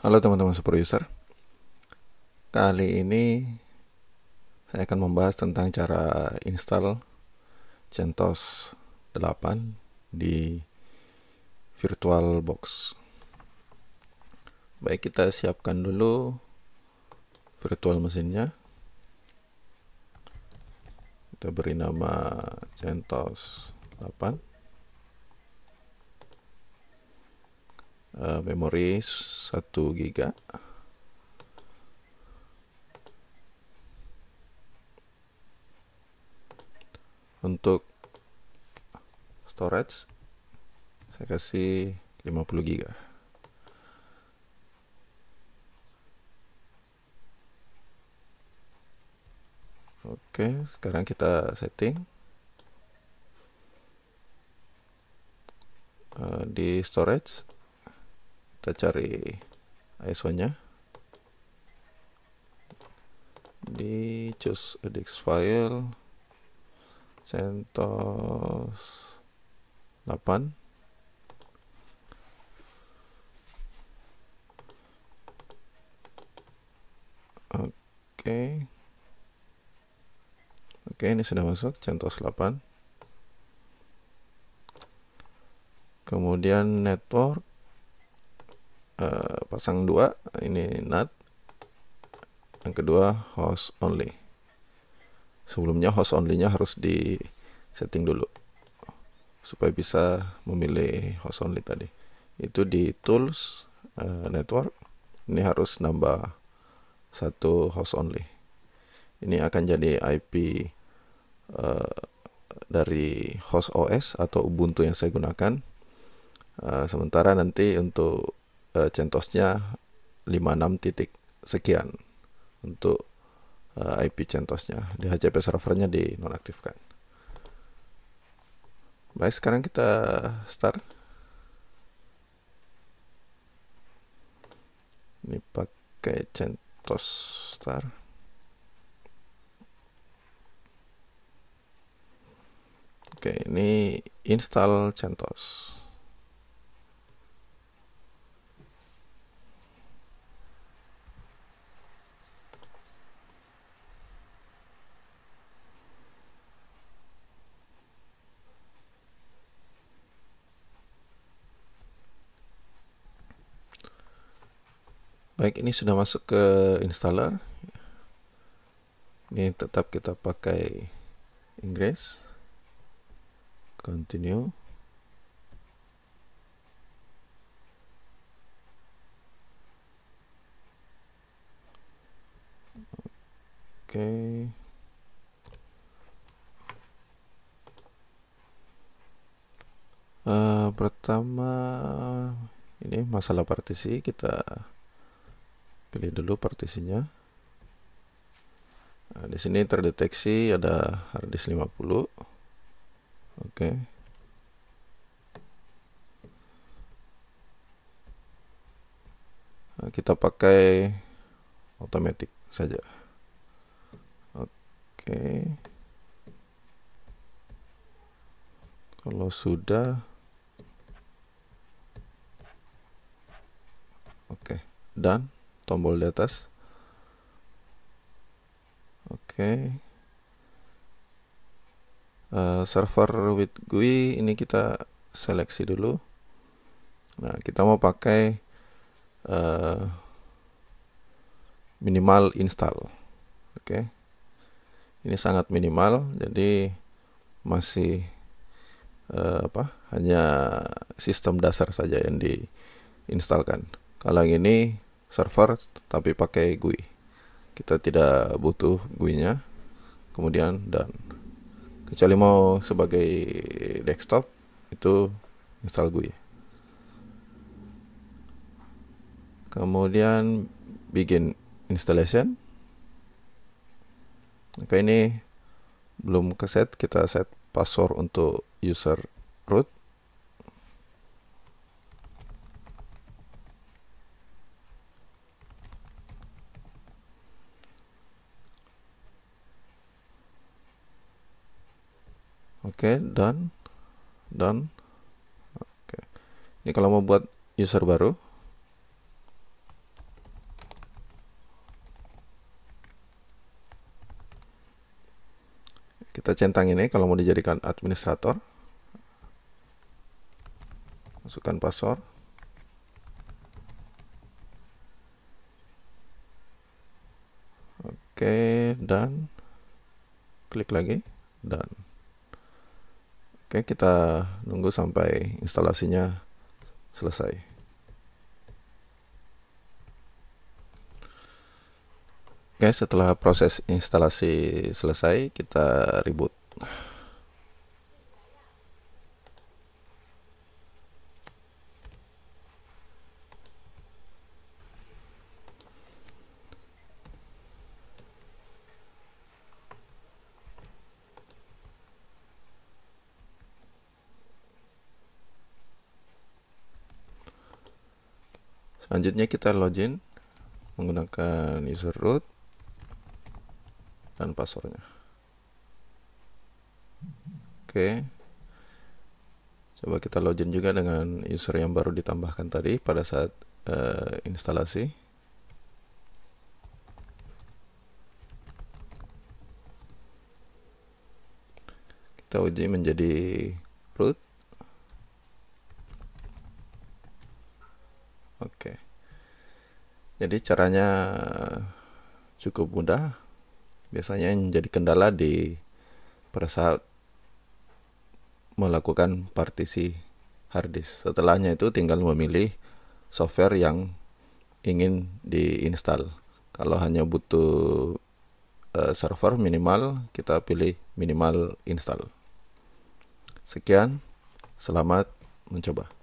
Halo teman-teman super user. Kali ini saya akan membahas tentang cara install CentOS 8 di VirtualBox. Baik, kita siapkan dulu virtual mesinnya. Kita beri nama CentOS 8. Eh, memori 1 giga untuk storage saya kasih 50 giga oke sekarang kita setting eh, di storage kita cari ISO-nya di choose edx file CentOS 8 Oke. Okay. Oke, okay, ini sudah masuk CentOS 8. Kemudian network Eh, pasang dua ini NAT yang kedua host only sebelumnya host only-nya harus di setting dulu supaya bisa memilih host only tadi itu di tools uh, network ini harus nambah satu host only ini akan jadi IP uh, eh, dari host OS atau Ubuntu yang saya gunakan uh, sementara nanti untuk uh, centosnya 56 titik sekian untuk uh, eh, IP Centosnya Di HCP servernya dinonaktifkan. Baik, sekarang kita start. Ini pakai CentOS start. Oke, ini install CentOS. Baik, ini sudah masuk ke installer. Ini tetap kita pakai Inggris. Continue. Oke. Okay. Uh, eh, pertama ini masalah partisi kita pilih dulu partisinya nah, di sini terdeteksi ada harddisk 50 oke okay. nah, kita pakai automatic saja oke okay. kalau sudah oke okay. done tombol di atas oke okay. uh, eh, server with GUI ini kita seleksi dulu nah kita mau pakai uh, minimal install oke okay. ini sangat minimal jadi masih uh, apa hanya sistem dasar saja yang diinstalkan kalau yang ini server tapi pakai GUI kita tidak butuh GUI-nya kemudian dan kecuali mau sebagai desktop itu install GUI kemudian begin installation oke ini belum keset kita set password untuk user root Oke, okay, done. Done. Oke. Okay. Ini kalau mau buat user baru. Kita centang ini kalau mau dijadikan administrator. Masukkan password. Oke, okay, dan klik lagi dan Oke, kita nunggu sampai instalasinya selesai. Oke, setelah proses instalasi selesai, kita reboot. selanjutnya kita login menggunakan user root dan passwordnya oke coba kita login juga dengan user yang baru ditambahkan tadi pada saat uh, instalasi kita uji menjadi root jadi caranya cukup mudah biasanya yang jadi kendala di pada saat melakukan partisi hard setelahnya itu tinggal memilih software yang ingin diinstal kalau hanya butuh eh, server minimal kita pilih minimal install sekian selamat mencoba